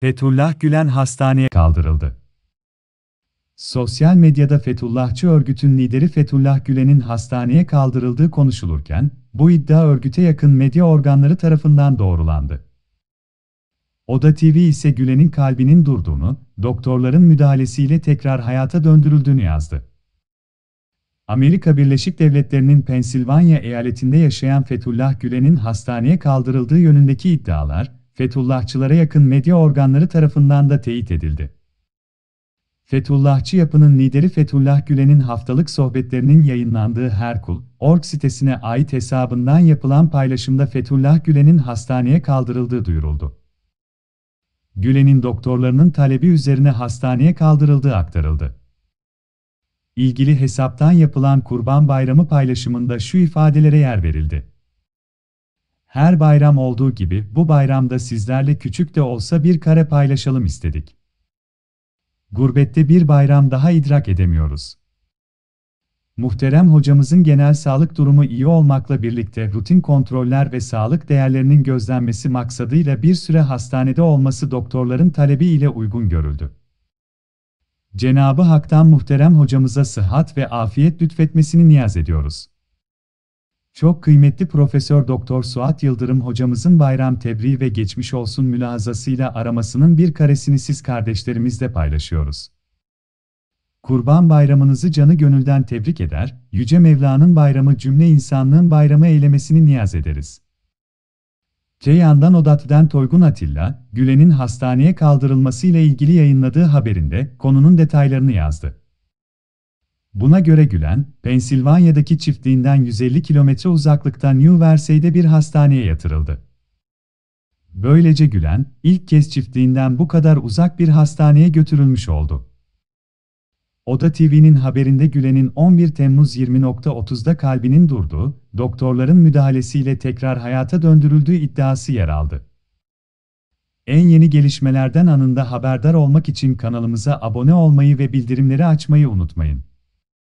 Fethullah Gülen hastaneye kaldırıldı. Sosyal medyada Fethullahçı örgütün lideri Fethullah Gülen'in hastaneye kaldırıldığı konuşulurken, bu iddia örgüte yakın medya organları tarafından doğrulandı. Oda TV ise Gülen'in kalbinin durduğunu, doktorların müdahalesiyle tekrar hayata döndürüldüğünü yazdı. Amerika Birleşik Devletleri'nin Pensilvanya eyaletinde yaşayan Fethullah Gülen'in hastaneye kaldırıldığı yönündeki iddialar, Fethullahçılara yakın medya organları tarafından da teyit edildi. Fethullahçı yapının lideri Fethullah Gülen'in haftalık sohbetlerinin yayınlandığı Herkul, org sitesine ait hesabından yapılan paylaşımda Fethullah Gülen'in hastaneye kaldırıldığı duyuruldu. Gülen'in doktorlarının talebi üzerine hastaneye kaldırıldığı aktarıldı. İlgili hesaptan yapılan Kurban Bayramı paylaşımında şu ifadelere yer verildi. Her bayram olduğu gibi bu bayramda sizlerle küçük de olsa bir kare paylaşalım istedik. Gurbette bir bayram daha idrak edemiyoruz. Muhterem hocamızın genel sağlık durumu iyi olmakla birlikte rutin kontroller ve sağlık değerlerinin gözlenmesi maksadıyla bir süre hastanede olması doktorların talebi ile uygun görüldü. Cenabı Hak'tan muhterem hocamıza sıhhat ve afiyet lütfetmesini niyaz ediyoruz. Çok kıymetli Profesör Doktor Suat Yıldırım hocamızın bayram tebriği ve geçmiş olsun mülazasıyla aramasının bir karesini siz kardeşlerimizle paylaşıyoruz. Kurban bayramınızı canı gönülden tebrik eder, Yüce Mevla'nın bayramı cümle insanlığın bayramı eylemesini niyaz ederiz. Ceyhan'dan Odat'den Toygun Atilla, Gülen'in hastaneye kaldırılmasıyla ilgili yayınladığı haberinde konunun detaylarını yazdı. Buna göre Gülen, Pensilvanya'daki çiftliğinden 150 kilometre uzaklıkta New Versay'de bir hastaneye yatırıldı. Böylece Gülen, ilk kez çiftliğinden bu kadar uzak bir hastaneye götürülmüş oldu. Oda TV'nin haberinde Gülen'in 11 Temmuz 20.30'da kalbinin durduğu, doktorların müdahalesiyle tekrar hayata döndürüldüğü iddiası yer aldı. En yeni gelişmelerden anında haberdar olmak için kanalımıza abone olmayı ve bildirimleri açmayı unutmayın.